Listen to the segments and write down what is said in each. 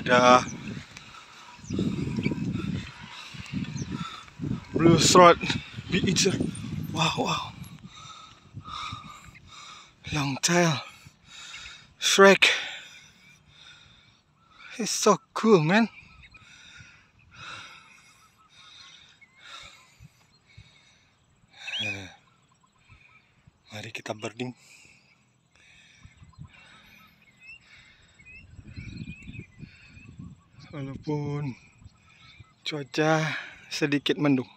ada blue throat beater, wow wow long tail shrek it's so cool man eh, Mari kita burning walaupun cuaca sedikit mendung.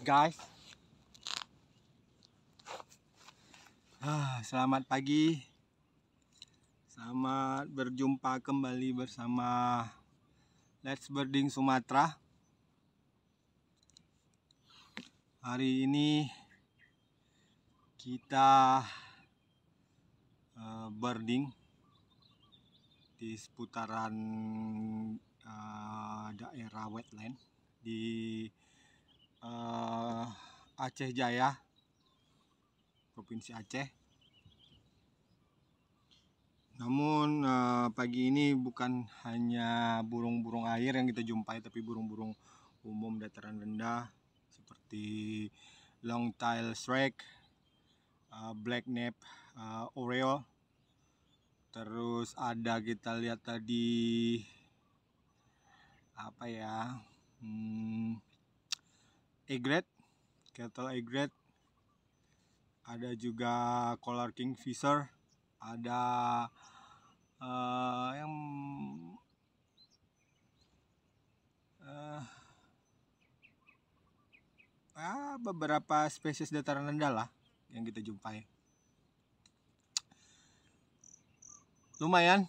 guys. Ah, selamat pagi. Selamat berjumpa kembali bersama Let's Birding Sumatera. Hari ini kita uh, birding di seputaran uh, daerah wetland di uh, Aceh Jaya Provinsi Aceh namun uh, pagi ini bukan hanya burung-burung air yang kita jumpai tapi burung-burung umum dataran rendah seperti long tail shrek, uh, black nap, uh, oreo. Terus ada kita lihat tadi apa ya? Hmm, egret kettle egret ada juga collar kingfisher ada uh, yang uh, uh, beberapa spesies dataran rendah lah yang kita jumpai lumayan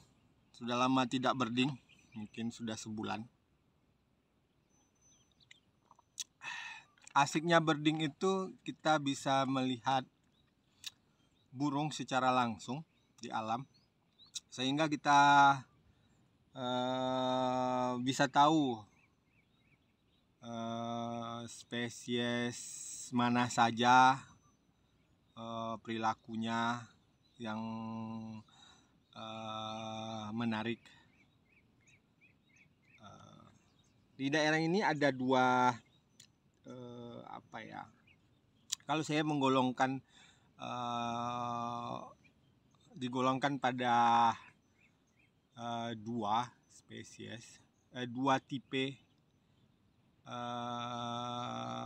sudah lama tidak berding mungkin sudah sebulan asiknya birding itu kita bisa melihat burung secara langsung di alam sehingga kita uh, bisa tahu uh, spesies mana saja uh, perilakunya yang uh, menarik uh, di daerah ini ada dua eh, apa ya kalau saya menggolongkan eh, digolongkan pada eh, dua spesies eh, dua tipe eh,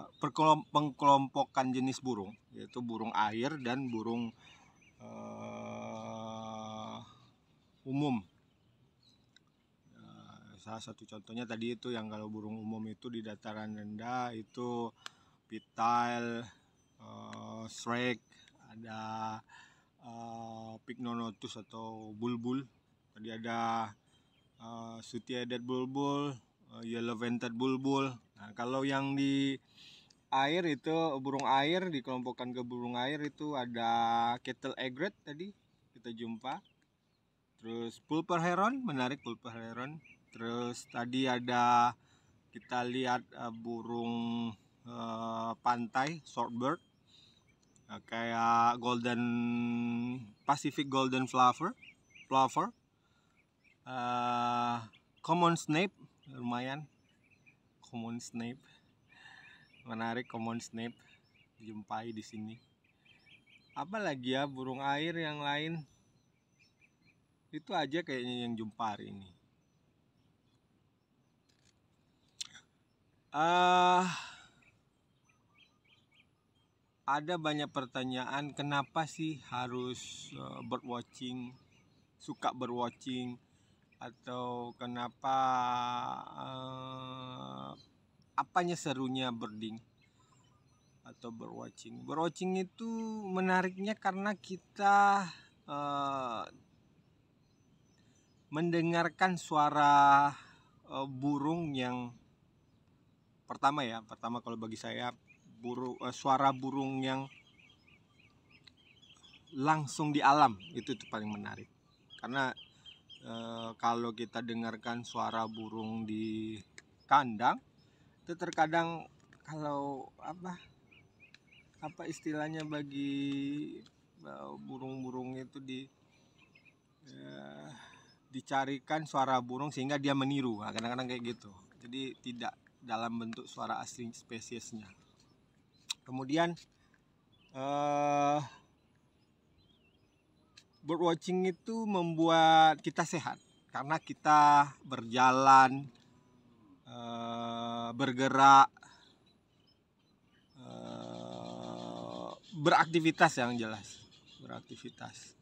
pengkelompokan jenis burung yaitu burung air dan burung eh, umum salah satu contohnya tadi itu yang kalau burung umum itu di dataran rendah itu pitail, uh, eh, shrek, ada uh, eh, pignonotus atau bulbul. Tadi ada uh, eh, sutiadat bulbul, uh, yellow vented bulbul. Nah, kalau yang di air itu burung air dikelompokkan ke burung air itu ada kettle egret tadi kita jumpa. Terus pulper heron, menarik pulper heron Terus tadi ada kita lihat uh, burung uh, pantai shortbird uh, eh, kayak golden Pacific golden flower, flower. Uh, common snape lumayan. Common snape. Menarik common snape jumpai di sini. Apa lagi ya burung air yang lain? Itu aja kayaknya yang jumpa hari ini. Uh, ada banyak pertanyaan kenapa sih harus uh, eh, birdwatching, suka birdwatching atau kenapa uh, apanya serunya birding atau birdwatching. Birdwatching itu menariknya karena kita uh, mendengarkan suara uh, burung yang pertama ya pertama kalau bagi saya burung uh, eh, suara burung yang langsung di alam itu tuh paling menarik karena uh, kalau kita dengarkan suara burung di kandang itu terkadang kalau apa apa istilahnya bagi eh, burung-burung itu di uh, dicarikan suara burung sehingga dia meniru nah, kadang-kadang kayak gitu jadi tidak dalam bentuk suara asing spesiesnya. Kemudian uh, eh, birdwatching itu membuat kita sehat karena kita berjalan, uh, bergerak, uh, beraktivitas yang jelas, beraktivitas.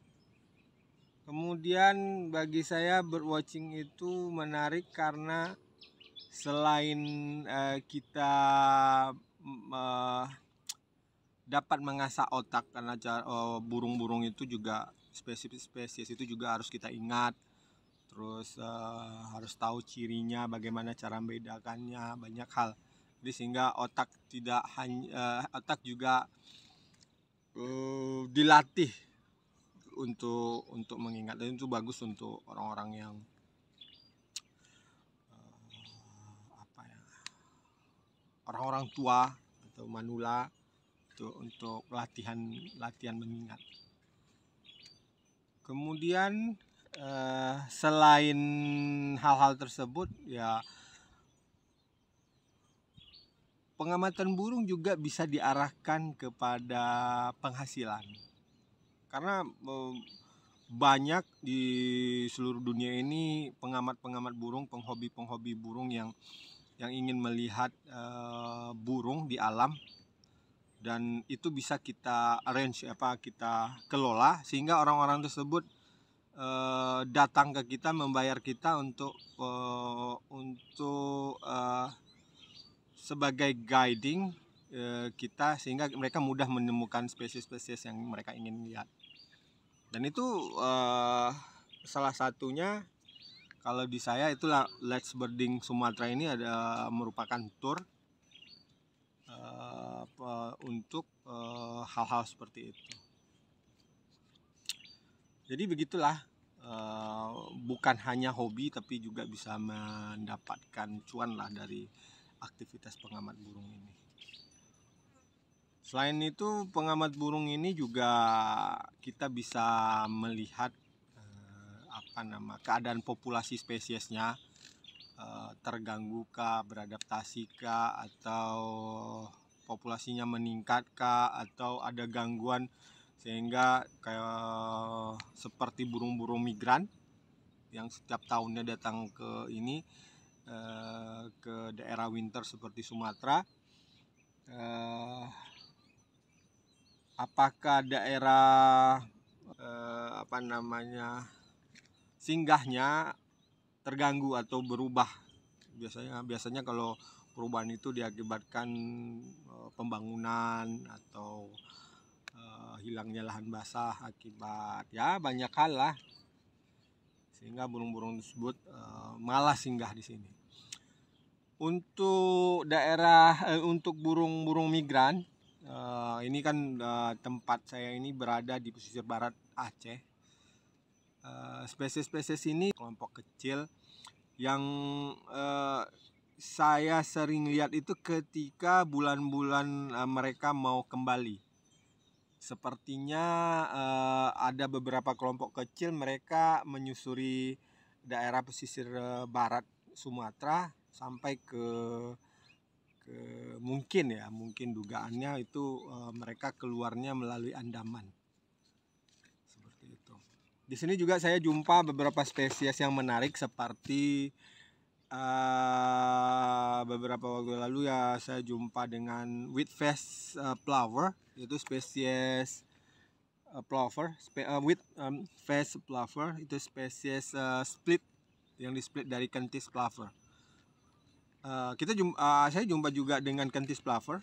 Kemudian bagi saya birdwatching itu menarik karena selain uh, kita uh, dapat mengasah otak karena oh, burung-burung uh, itu juga spesies-spesies itu juga harus kita ingat terus uh, harus tahu cirinya bagaimana cara membedakannya banyak hal jadi sehingga otak tidak hanya uh, eh, otak juga uh, dilatih untuk untuk mengingat dan itu bagus untuk orang-orang yang orang-orang tua atau manula itu untuk latihan latihan mengingat. Kemudian eh, selain hal-hal tersebut ya pengamatan burung juga bisa diarahkan kepada penghasilan karena eh, banyak di seluruh dunia ini pengamat-pengamat burung, penghobi-penghobi burung yang yang ingin melihat uh, burung di alam dan itu bisa kita arrange apa kita kelola sehingga orang-orang tersebut uh, datang ke kita membayar kita untuk uh, untuk uh, sebagai guiding uh, kita sehingga mereka mudah menemukan spesies-spesies yang mereka ingin lihat dan itu uh, salah satunya kalau di saya itulah Let's Birding Sumatera ini ada merupakan tour uh, untuk eh, hal-hal uh, seperti itu. Jadi begitulah uh, bukan hanya hobi tapi juga bisa mendapatkan cuan lah dari aktivitas pengamat burung ini. Selain itu pengamat burung ini juga kita bisa melihat apa nama keadaan populasi spesiesnya uh, terganggu kah, beradaptasi kah atau populasinya meningkat kah atau ada gangguan sehingga kayak seperti burung-burung migran yang setiap tahunnya datang ke ini eh, ke daerah winter seperti Sumatera eh, apakah daerah apa namanya singgahnya terganggu atau berubah. Biasanya biasanya kalau perubahan itu diakibatkan eh, pembangunan atau eh, hilangnya lahan basah akibat ya banyak hal lah sehingga burung-burung tersebut malas eh, malah singgah di sini. Untuk daerah untuk burung-burung migran ini kan tempat saya ini berada di pesisir barat Aceh Eh, spesies-spesies uh, ini kelompok kecil yang uh, saya sering lihat itu ketika bulan-bulan uh, mereka mau kembali. Sepertinya uh, ada beberapa kelompok kecil mereka menyusuri daerah pesisir barat Sumatera sampai ke ke mungkin ya, mungkin dugaannya itu uh, mereka keluarnya melalui Andaman. Di sini juga saya jumpa beberapa spesies yang menarik seperti uh, beberapa waktu lalu ya saya jumpa dengan wheatfest uh, eh, flower itu spesies uh, plover spe, uh, wheat um, plover itu spesies uh, split yang di split dari kentis plover. Uh, kita jumpa, uh, saya jumpa juga dengan kentis plover.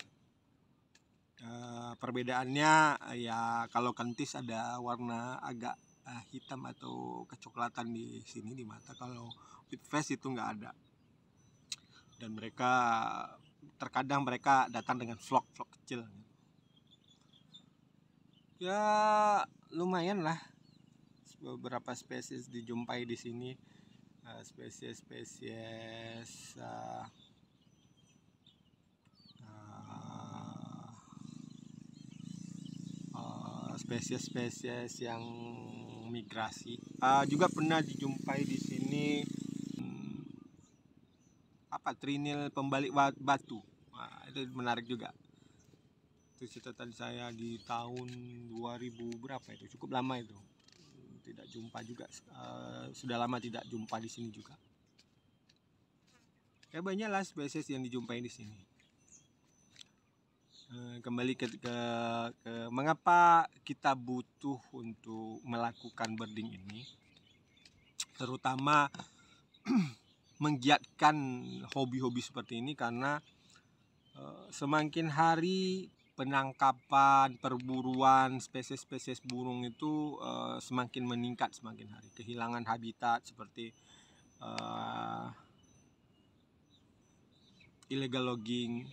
Uh, perbedaannya ya kalau kentis ada warna agak Eh, hitam atau kecoklatan di sini di mata kalau with face itu nggak ada dan mereka terkadang mereka datang dengan vlog vlog kecil ya lumayan lah beberapa spesies dijumpai di sini eh, spesies spesies uh, spesies-spesies yang migrasi. Uh, juga pernah dijumpai di sini hmm, apa trinil pembalik batu. Uh, itu menarik juga. Itu catatan saya di tahun 2000 berapa itu cukup lama itu. Tidak jumpa juga uh, sudah lama tidak jumpa di sini juga. kayak banyaklah spesies yang dijumpai di sini. Eh, kembali ke, ke, ke mengapa kita butuh untuk melakukan birding ini terutama menggiatkan hobi-hobi seperti ini karena eh, semakin hari penangkapan perburuan spesies-spesies burung itu eh, semakin meningkat semakin hari kehilangan habitat seperti uh, illegal logging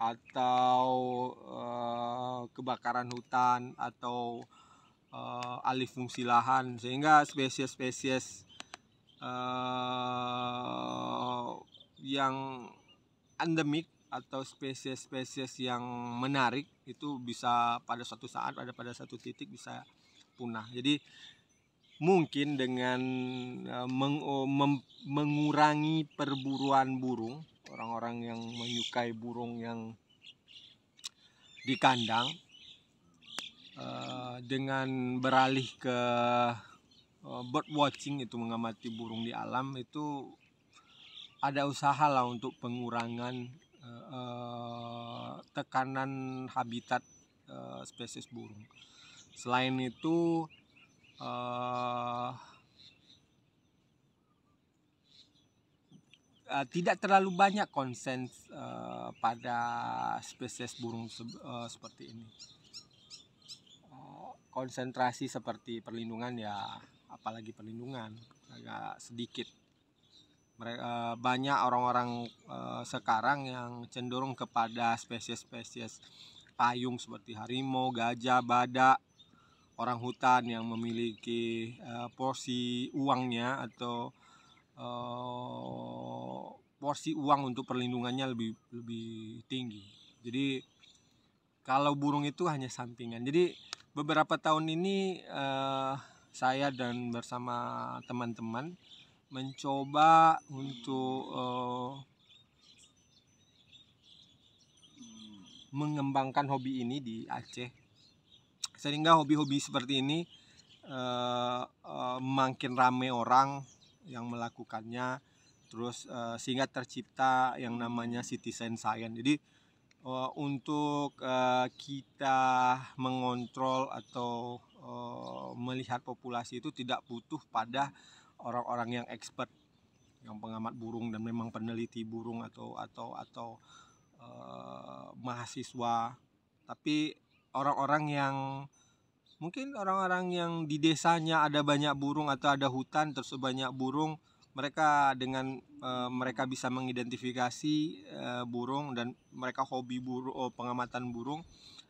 atau uh, kebakaran hutan atau uh, alih fungsi lahan sehingga spesies-spesies uh, yang endemik atau spesies-spesies yang menarik itu bisa pada suatu saat ada pada satu titik bisa punah. Jadi mungkin dengan meng, mengurangi perburuan burung orang-orang yang menyukai burung yang di kandang uh, dengan beralih ke uh, bird watching itu mengamati burung di alam itu ada usaha lah untuk pengurangan uh, tekanan habitat uh, spesies burung. Selain itu uh, Eh, tidak terlalu banyak konsen uh, pada spesies burung se uh, seperti ini. Oh, konsentrasi seperti perlindungan ya, apalagi perlindungan agak sedikit. Mereka, banyak orang-orang uh, sekarang yang cenderung kepada spesies-spesies payung seperti harimau, gajah, badak, orang hutan yang memiliki uh, porsi uangnya atau uh, porsi uang untuk perlindungannya lebih lebih tinggi. Jadi kalau burung itu hanya sampingan. Jadi beberapa tahun ini uh, saya dan bersama teman-teman mencoba untuk uh, mengembangkan hobi ini di Aceh. Sehingga hobi-hobi seperti ini uh, uh, makin ramai orang yang melakukannya terus uh, sehingga tercipta yang namanya citizen science. Jadi uh, untuk uh, kita mengontrol atau uh, melihat populasi itu tidak butuh pada orang-orang yang expert, yang pengamat burung dan memang peneliti burung atau atau atau uh, mahasiswa, tapi orang-orang yang mungkin orang-orang yang di desanya ada banyak burung atau ada hutan terus banyak burung mereka dengan e, mereka bisa mengidentifikasi e, burung dan mereka hobi burung oh, pengamatan burung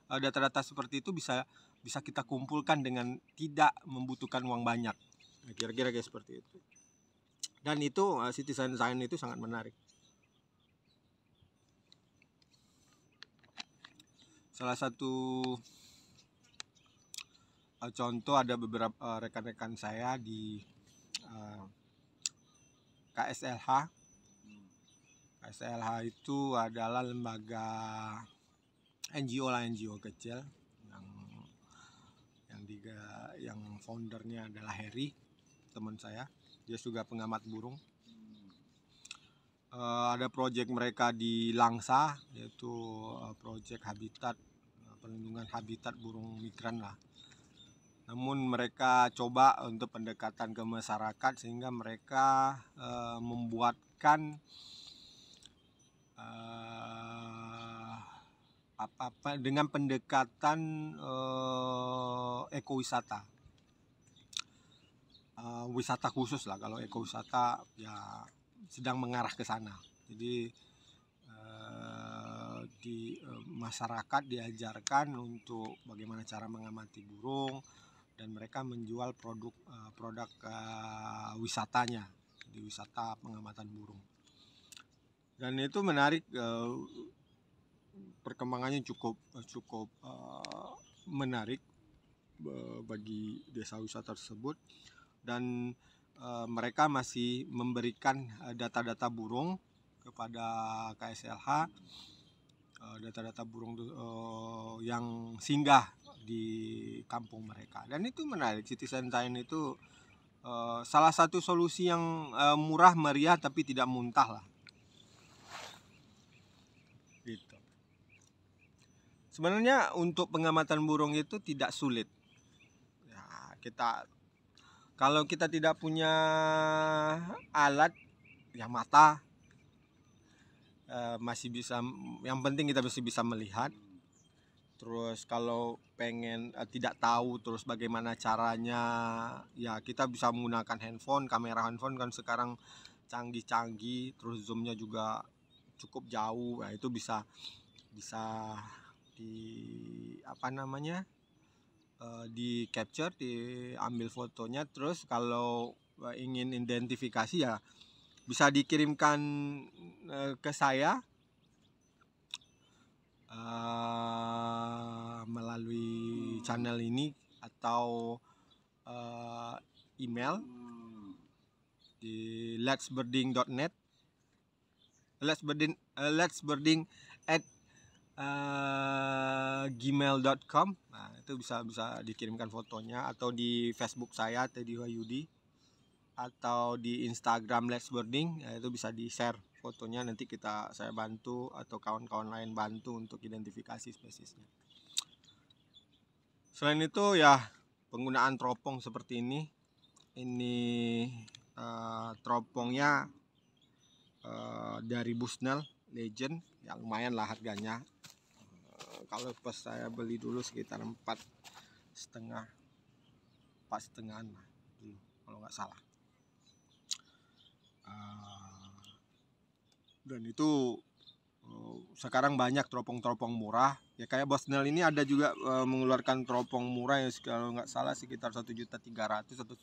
eh, data-data seperti itu bisa bisa kita kumpulkan dengan tidak membutuhkan uang banyak nah, kira-kira kayak seperti itu dan itu e, citizen science itu sangat menarik salah satu contoh ada beberapa rekan-rekan saya di KSLH. KSLH itu adalah lembaga NGO lah NGO kecil yang yang diga, yang foundernya adalah Harry teman saya dia juga pengamat burung uh, ada proyek mereka di Langsa yaitu uh, eh, proyek habitat uh, perlindungan habitat burung migran lah namun mereka coba untuk pendekatan ke masyarakat sehingga mereka uh, membuatkan uh, apa, apa dengan pendekatan uh, ekowisata uh, wisata khusus lah kalau ekowisata ya sedang mengarah ke sana jadi di uh, masyarakat diajarkan untuk bagaimana cara mengamati burung dan mereka menjual produk eh, produk eh, wisatanya di wisata pengamatan burung dan itu menarik eh, perkembangannya cukup cukup menarik bagi desa wisata tersebut dan mereka masih memberikan data-data burung kepada KSLH Eh, data-data burung uh, yang singgah di kampung mereka dan itu menarik citizen science itu uh, salah satu solusi yang uh, murah meriah tapi tidak muntah lah gitu sebenarnya untuk pengamatan burung itu tidak sulit ya, kita kalau kita tidak punya alat yang mata Eh, masih bisa yang penting kita masih bisa melihat terus kalau pengen uh, tidak tahu terus bagaimana caranya ya kita bisa menggunakan handphone kamera handphone kan sekarang canggih-canggih terus zoomnya juga cukup jauh nah itu bisa bisa di apa namanya eh, di capture diambil fotonya terus kalau ingin identifikasi ya bisa dikirimkan uh, ke saya uh, melalui channel ini atau uh, email di letsbirding.net letsbirding uh, letsbirding at uh, gmail.com nah itu bisa bisa dikirimkan fotonya atau di Facebook saya Teddy Wahyudi atau di Instagram Let's Burning ya, itu bisa di share fotonya nanti kita saya bantu atau kawan-kawan lain bantu untuk identifikasi spesiesnya. Selain itu ya penggunaan teropong seperti ini ini uh, teropongnya uh, dari Busnel Legend yang lumayan lah harganya uh, kalau pas saya beli dulu sekitar empat setengah empat setengah lah kalau nggak salah Eh, dan itu eh, sekarang banyak teropong-teropong murah ya kayak bos Nel ini ada juga eh, mengeluarkan teropong murah yang kalau nggak salah sekitar satu juta tiga ratus atau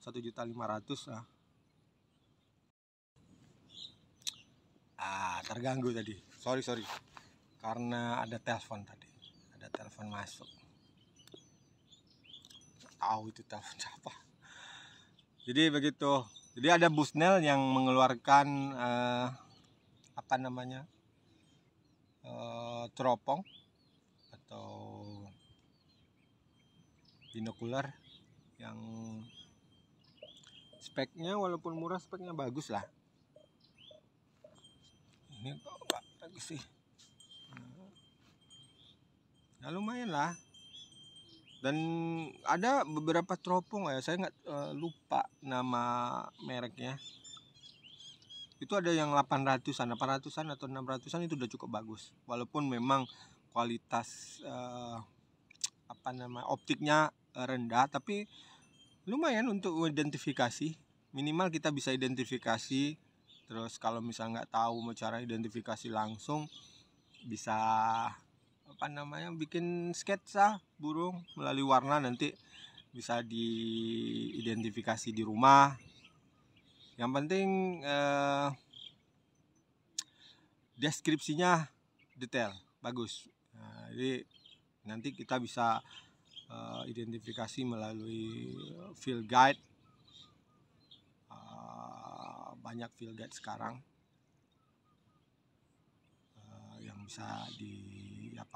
satu juta lima ratus ah terganggu tadi sorry sorry karena ada telepon tadi ada telepon masuk tahu itu telepon siapa jadi begitu jadi ada Busnel yang mengeluarkan uh, apa namanya uh, teropong atau binokular yang speknya walaupun murah speknya bagus lah. Ini kok bagus sih. nah, ya lumayan lah dan ada beberapa teropong ya saya nggak uh, lupa nama mereknya itu ada yang 800-an 800-an atau 600-an itu udah cukup bagus walaupun memang kualitas uh, apa nama optiknya rendah tapi lumayan untuk identifikasi minimal kita bisa identifikasi terus kalau misalnya nggak tahu mau cara identifikasi langsung bisa apa namanya bikin sketsa burung melalui warna nanti bisa diidentifikasi di rumah yang penting eh, deskripsinya detail bagus nah, jadi nanti kita bisa eh, identifikasi melalui field guide eh, banyak field guide sekarang eh, yang bisa di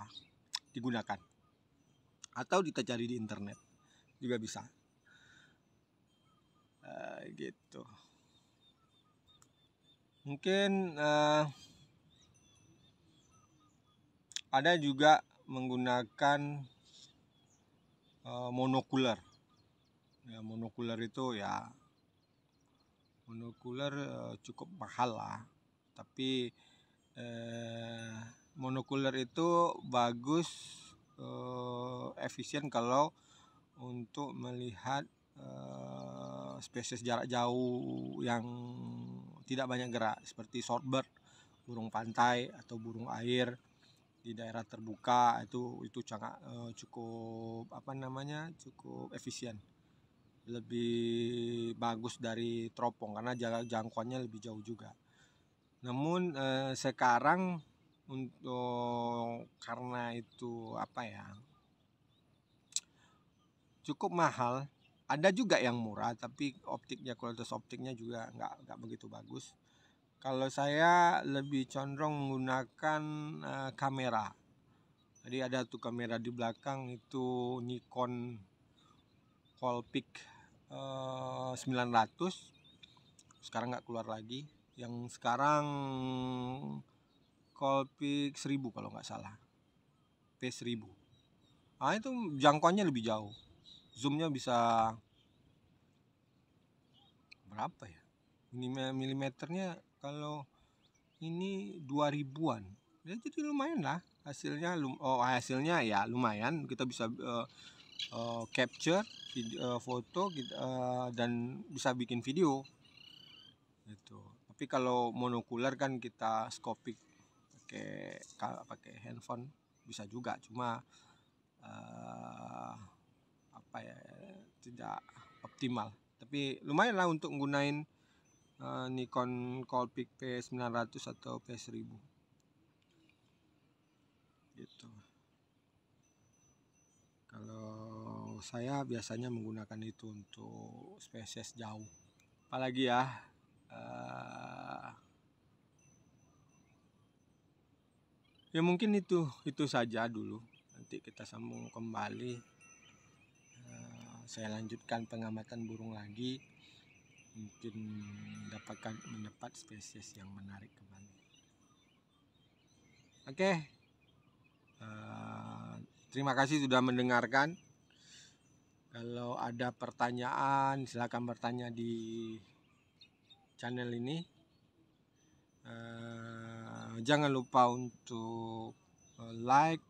apa digunakan atau kita cari di internet juga bisa uh, gitu mungkin uh, ada juga menggunakan uh, monokuler ya monokuler itu ya monokuler uh, cukup mahal lah tapi eh, monokuler itu bagus uh, efisien kalau untuk melihat uh, spesies jarak jauh yang tidak banyak gerak seperti shortbird burung pantai atau burung air di daerah terbuka itu itu sangat uh, cukup apa namanya cukup efisien lebih bagus dari teropong karena jarak jangkauannya lebih jauh juga namun eh, sekarang untuk karena itu apa ya cukup mahal ada juga yang murah tapi optiknya kualitas optiknya juga nggak nggak begitu bagus kalau saya lebih condong menggunakan uh, kamera jadi ada tuh kamera di belakang itu Nikon Colpic uh, eh, 900 sekarang nggak keluar lagi yang sekarang Colpic 1000 kalau nggak salah P1000 nah itu jangkauannya lebih jauh zoomnya bisa berapa ya milimeternya kalau ini 2000-an ya jadi lumayan lah hasilnya lum oh hasilnya ya lumayan kita bisa uh, uh, capture video, uh, foto uh, dan bisa bikin video gitu tapi kalau monokuler kan kita skopik pakai pakai handphone bisa juga cuma uh, apa ya tidak optimal tapi lumayan lah untuk nggunain uh, Nikon Coolpix P900 atau P1000 gitu kalau saya biasanya menggunakan itu untuk spesies jauh apalagi ya uh, ya mungkin itu itu saja dulu nanti kita sambung kembali eh, saya lanjutkan pengamatan burung lagi mungkin mendapatkan mendapat spesies yang menarik kembali oke eh, terima kasih sudah mendengarkan kalau ada pertanyaan silahkan bertanya di channel ini uh, jangan lupa untuk eh, like,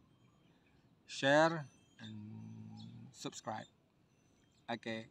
share, and subscribe. Oke. Okay.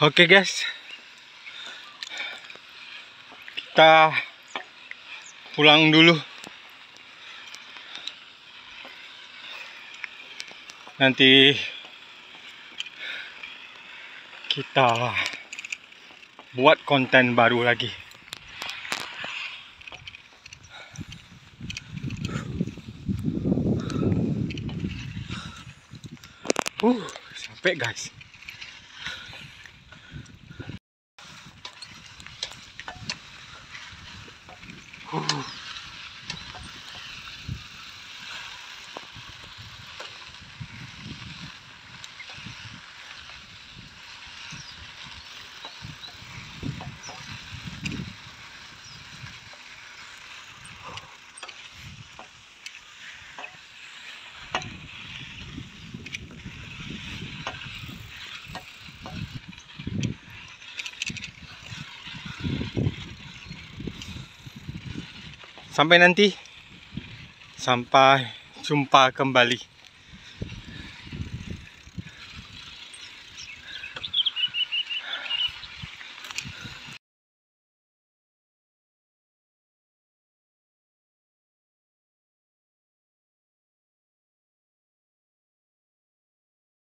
Oke guys Kita Pulang dulu Nanti Kita Buat konten baru lagi Uh, sampai guys Oh. sampai nanti sampai jumpa kembali